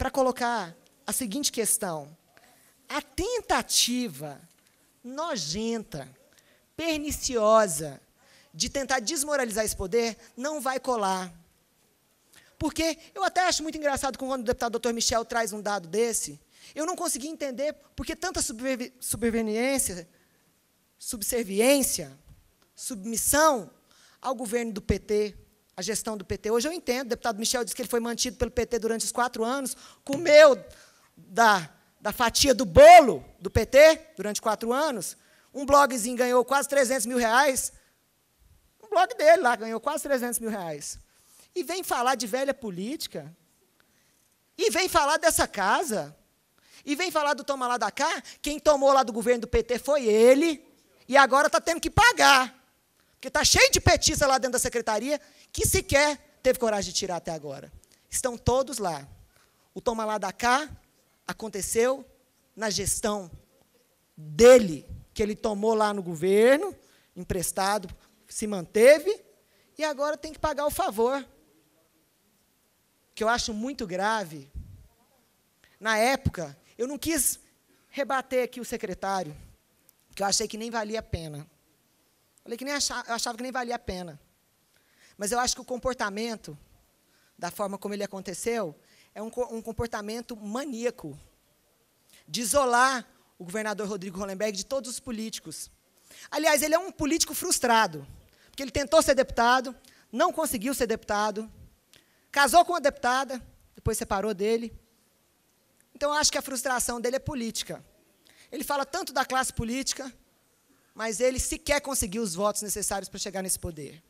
para colocar a seguinte questão: a tentativa nojenta, perniciosa, de tentar desmoralizar esse poder não vai colar. Porque eu até acho muito engraçado quando o deputado Dr. Michel traz um dado desse, eu não consegui entender por que tanta subveniência, subserviência, submissão ao governo do PT a gestão do PT. Hoje eu entendo, o deputado Michel disse que ele foi mantido pelo PT durante os quatro anos, comeu da, da fatia do bolo do PT durante quatro anos. Um blogzinho ganhou quase 300 mil reais. Um blog dele lá ganhou quase 300 mil reais. E vem falar de velha política. E vem falar dessa casa. E vem falar do toma lá da cá. Quem tomou lá do governo do PT foi ele. E agora está tendo que pagar. Porque está cheio de petista lá dentro da secretaria que sequer teve coragem de tirar até agora. Estão todos lá. O toma lá da cá aconteceu na gestão dele, que ele tomou lá no governo, emprestado, se manteve, e agora tem que pagar o favor. Que eu acho muito grave. Na época, eu não quis rebater aqui o secretário, que eu achei que nem valia a pena. Falei que nem achava, eu achava que nem valia a pena. Mas eu acho que o comportamento, da forma como ele aconteceu, é um, um comportamento maníaco. De isolar o governador Rodrigo Hollenberg de todos os políticos. Aliás, ele é um político frustrado, porque ele tentou ser deputado, não conseguiu ser deputado, casou com uma deputada, depois separou dele. Então, eu acho que a frustração dele é política. Ele fala tanto da classe política, mas ele sequer conseguiu os votos necessários para chegar nesse poder.